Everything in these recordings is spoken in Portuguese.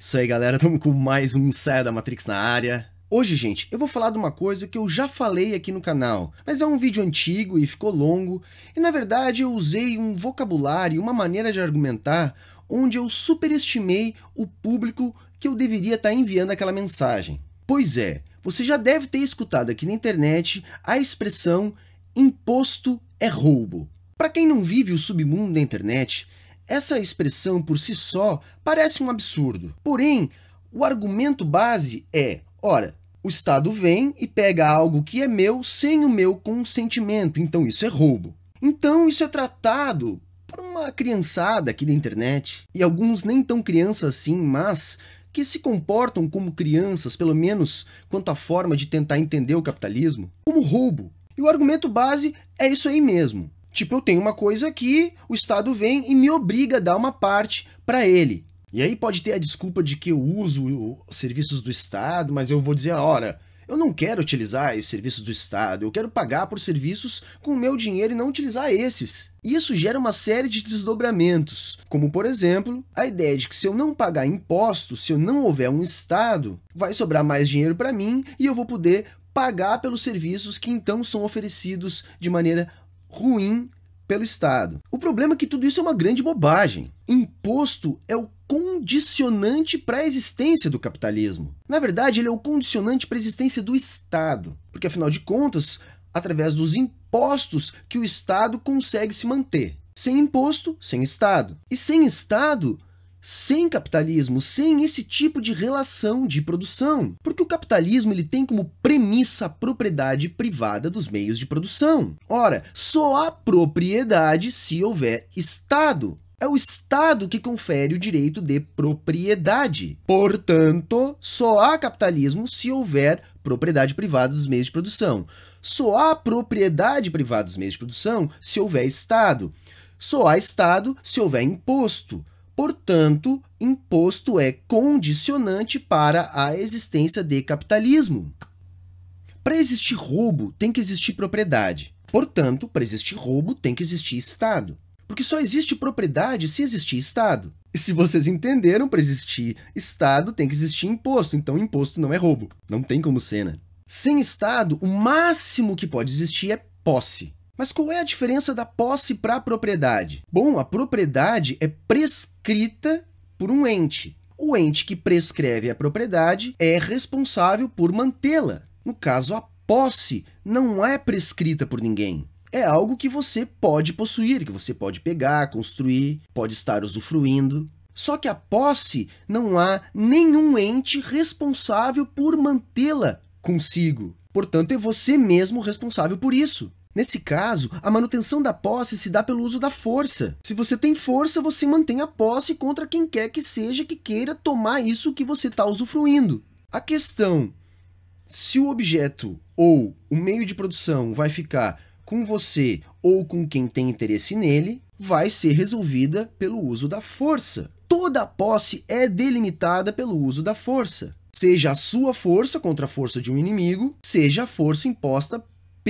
Isso aí, galera. Estamos com mais um Saia da Matrix na área. Hoje, gente, eu vou falar de uma coisa que eu já falei aqui no canal, mas é um vídeo antigo e ficou longo, e na verdade eu usei um vocabulário, uma maneira de argumentar, onde eu superestimei o público que eu deveria estar tá enviando aquela mensagem. Pois é, você já deve ter escutado aqui na internet a expressão imposto é roubo. Para quem não vive o submundo da internet, essa expressão por si só parece um absurdo. Porém, o argumento base é: ora, o Estado vem e pega algo que é meu sem o meu consentimento, então isso é roubo. Então isso é tratado por uma criançada aqui da internet, e alguns nem tão crianças assim, mas que se comportam como crianças, pelo menos quanto à forma de tentar entender o capitalismo, como roubo. E o argumento base é isso aí mesmo. Tipo, eu tenho uma coisa aqui, o Estado vem e me obriga a dar uma parte para ele. E aí pode ter a desculpa de que eu uso os serviços do Estado, mas eu vou dizer, olha, eu não quero utilizar esses serviços do Estado, eu quero pagar por serviços com o meu dinheiro e não utilizar esses. Isso gera uma série de desdobramentos, como por exemplo, a ideia de que se eu não pagar impostos, se eu não houver um Estado, vai sobrar mais dinheiro para mim e eu vou poder pagar pelos serviços que então são oferecidos de maneira ruim pelo Estado. O problema é que tudo isso é uma grande bobagem. Imposto é o condicionante para a existência do capitalismo. Na verdade, ele é o condicionante para a existência do Estado, porque afinal de contas, através dos impostos que o Estado consegue se manter. Sem imposto, sem Estado. E sem Estado, sem capitalismo, sem esse tipo de relação de produção, porque o capitalismo ele tem como premissa a propriedade privada dos meios de produção. Ora, só há propriedade se houver Estado. É o Estado que confere o direito de propriedade. Portanto, só há capitalismo se houver propriedade privada dos meios de produção. Só há propriedade privada dos meios de produção se houver Estado. Só há Estado se houver imposto. Portanto, imposto é condicionante para a existência de capitalismo. Para existir roubo, tem que existir propriedade. Portanto, para existir roubo, tem que existir Estado. Porque só existe propriedade se existir Estado. E se vocês entenderam, para existir Estado, tem que existir imposto. Então, imposto não é roubo. Não tem como ser, né? Sem Estado, o máximo que pode existir é posse. Mas qual é a diferença da posse para a propriedade? Bom, a propriedade é prescrita por um ente. O ente que prescreve a propriedade é responsável por mantê-la. No caso, a posse não é prescrita por ninguém. É algo que você pode possuir, que você pode pegar, construir, pode estar usufruindo. Só que a posse não há nenhum ente responsável por mantê-la consigo. Portanto, é você mesmo responsável por isso. Nesse caso, a manutenção da posse se dá pelo uso da força. Se você tem força, você mantém a posse contra quem quer que seja que queira tomar isso que você está usufruindo. A questão se o objeto ou o meio de produção vai ficar com você ou com quem tem interesse nele, vai ser resolvida pelo uso da força. Toda posse é delimitada pelo uso da força, seja a sua força contra a força de um inimigo, seja a força imposta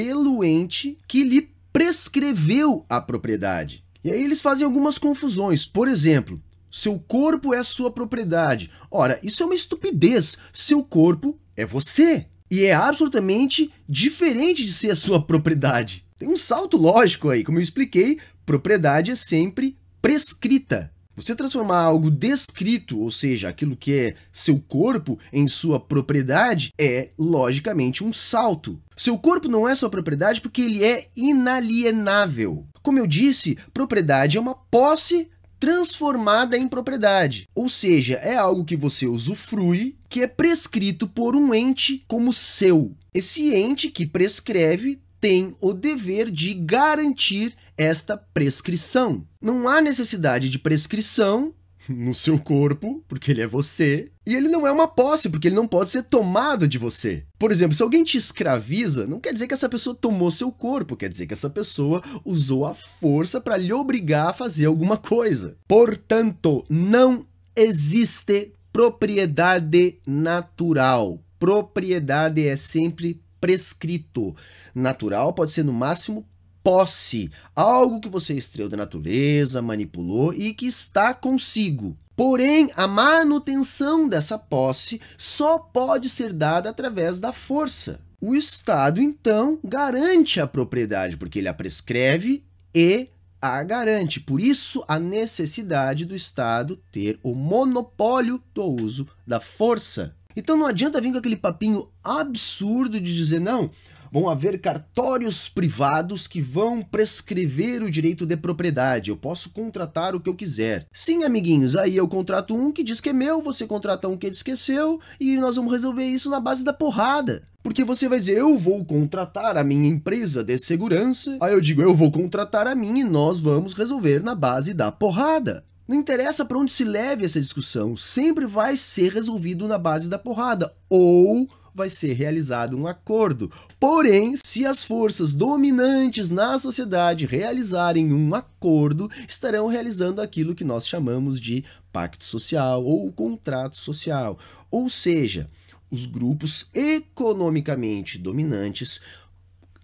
pelo ente que lhe prescreveu a propriedade. E aí eles fazem algumas confusões. Por exemplo, seu corpo é a sua propriedade. Ora, isso é uma estupidez. Seu corpo é você. E é absolutamente diferente de ser a sua propriedade. Tem um salto lógico aí. Como eu expliquei, propriedade é sempre prescrita. Você transformar algo descrito, ou seja, aquilo que é seu corpo, em sua propriedade, é logicamente um salto. Seu corpo não é sua propriedade porque ele é inalienável. Como eu disse, propriedade é uma posse transformada em propriedade, ou seja, é algo que você usufrui, que é prescrito por um ente como seu. Esse ente que prescreve tem o dever de garantir esta prescrição. Não há necessidade de prescrição no seu corpo, porque ele é você, e ele não é uma posse, porque ele não pode ser tomado de você. Por exemplo, se alguém te escraviza, não quer dizer que essa pessoa tomou seu corpo, quer dizer que essa pessoa usou a força para lhe obrigar a fazer alguma coisa. Portanto, não existe propriedade natural. Propriedade é sempre prescrito. Natural pode ser no máximo posse, algo que você extraiu da natureza, manipulou e que está consigo. Porém, a manutenção dessa posse só pode ser dada através da força. O Estado, então, garante a propriedade, porque ele a prescreve e a garante. Por isso, a necessidade do Estado ter o monopólio do uso da força. Então não adianta vir com aquele papinho absurdo de dizer não. Vão haver cartórios privados que vão prescrever o direito de propriedade. Eu posso contratar o que eu quiser. Sim, amiguinhos, aí eu contrato um que diz que é meu, você contrata um que diz que é seu e nós vamos resolver isso na base da porrada. Porque você vai dizer, eu vou contratar a minha empresa de segurança. Aí eu digo, eu vou contratar a minha e nós vamos resolver na base da porrada. Não interessa para onde se leve essa discussão, sempre vai ser resolvido na base da porrada ou vai ser realizado um acordo. Porém, se as forças dominantes na sociedade realizarem um acordo, estarão realizando aquilo que nós chamamos de pacto social ou contrato social. Ou seja, os grupos economicamente dominantes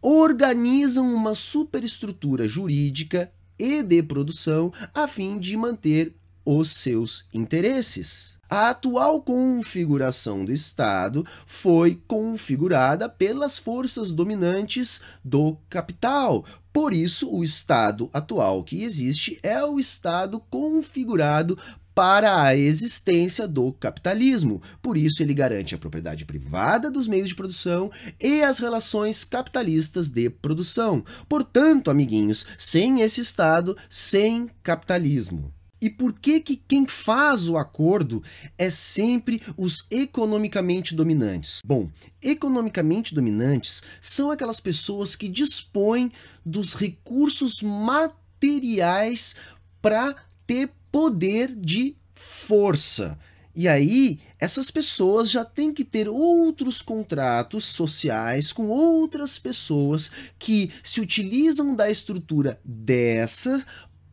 organizam uma superestrutura jurídica e de produção a fim de manter os seus interesses. A atual configuração do Estado foi configurada pelas forças dominantes do capital. Por isso, o Estado atual que existe é o Estado configurado para a existência do capitalismo. Por isso, ele garante a propriedade privada dos meios de produção e as relações capitalistas de produção. Portanto, amiguinhos, sem esse Estado, sem capitalismo. E por que, que quem faz o acordo é sempre os economicamente dominantes? Bom, economicamente dominantes são aquelas pessoas que dispõem dos recursos materiais para ter poder de força. E aí, essas pessoas já têm que ter outros contratos sociais com outras pessoas que se utilizam da estrutura dessa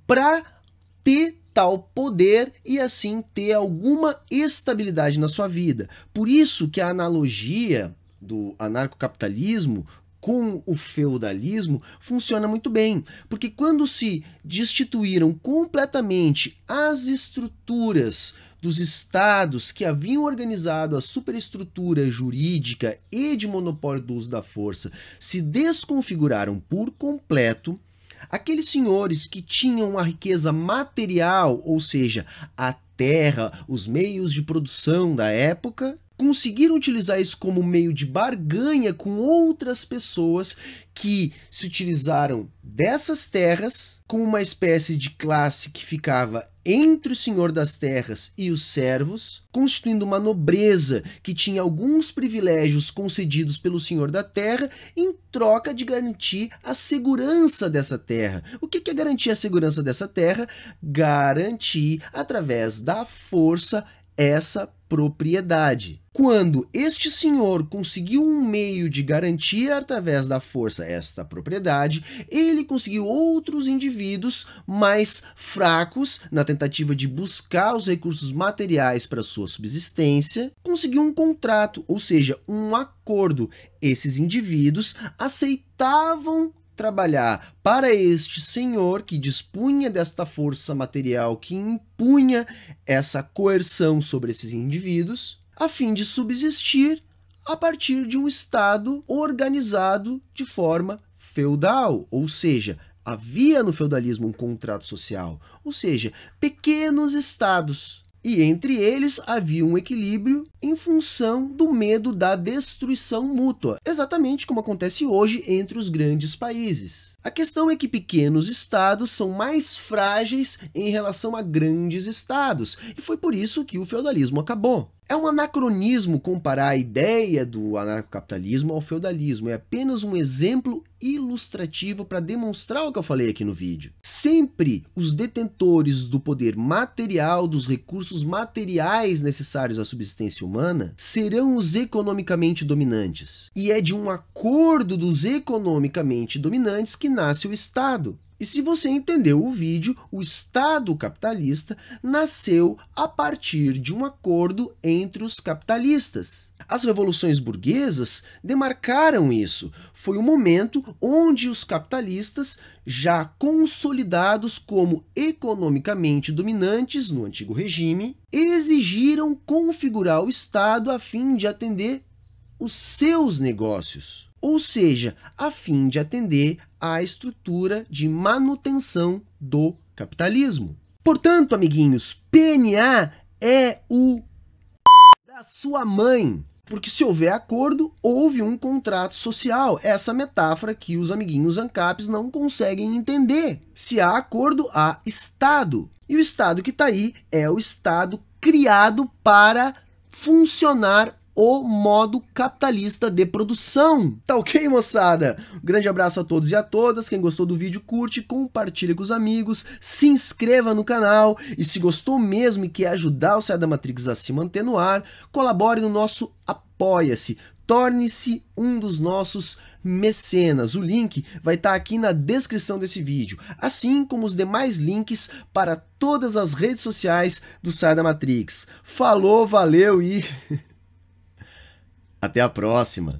para ter tal poder e assim ter alguma estabilidade na sua vida. Por isso que a analogia do anarcocapitalismo com o feudalismo funciona muito bem, porque quando se destituíram completamente as estruturas dos estados que haviam organizado a superestrutura jurídica e de monopólio do uso da força, se desconfiguraram por completo. Aqueles senhores que tinham a riqueza material, ou seja, a terra, os meios de produção da época, conseguiram utilizar isso como meio de barganha com outras pessoas que se utilizaram dessas terras como uma espécie de classe que ficava entre o senhor das terras e os servos, constituindo uma nobreza que tinha alguns privilégios concedidos pelo senhor da terra em troca de garantir a segurança dessa terra. O que é garantir a segurança dessa terra? Garantir através da força essa propriedade. Quando este senhor conseguiu um meio de garantir através da força esta propriedade, ele conseguiu outros indivíduos mais fracos na tentativa de buscar os recursos materiais para sua subsistência, conseguiu um contrato, ou seja, um acordo. Esses indivíduos aceitavam trabalhar para este senhor que dispunha desta força material que impunha essa coerção sobre esses indivíduos, a fim de subsistir a partir de um Estado organizado de forma feudal, ou seja, havia no feudalismo um contrato social, ou seja, pequenos estados e entre eles havia um equilíbrio em função do medo da destruição mútua, exatamente como acontece hoje entre os grandes países. A questão é que pequenos estados são mais frágeis em relação a grandes estados, e foi por isso que o feudalismo acabou. É um anacronismo comparar a ideia do anarcocapitalismo ao feudalismo, é apenas um exemplo ilustrativo para demonstrar o que eu falei aqui no vídeo. Sempre os detentores do poder material, dos recursos materiais necessários à subsistência humana, serão os economicamente dominantes. E é de um acordo dos economicamente dominantes que nasce o Estado. E se você entendeu o vídeo, o Estado capitalista nasceu a partir de um acordo entre os capitalistas. As revoluções burguesas demarcaram isso. Foi o um momento onde os capitalistas, já consolidados como economicamente dominantes no antigo regime, exigiram configurar o Estado a fim de atender os seus negócios ou seja, a fim de atender à estrutura de manutenção do capitalismo. Portanto, amiguinhos, PNA é o da sua mãe. Porque se houver acordo, houve um contrato social. Essa metáfora que os amiguinhos ANCAPs não conseguem entender. Se há acordo, há Estado. E o Estado que está aí é o Estado criado para funcionar o modo capitalista de produção. Tá ok, moçada? Um grande abraço a todos e a todas. Quem gostou do vídeo, curte, compartilha com os amigos, se inscreva no canal e se gostou mesmo e quer ajudar o Saia da Matrix a se manter no ar, colabore no nosso Apoia-se. Torne-se um dos nossos mecenas. O link vai estar tá aqui na descrição desse vídeo, assim como os demais links para todas as redes sociais do Saia da Matrix. Falou, valeu e Até a próxima!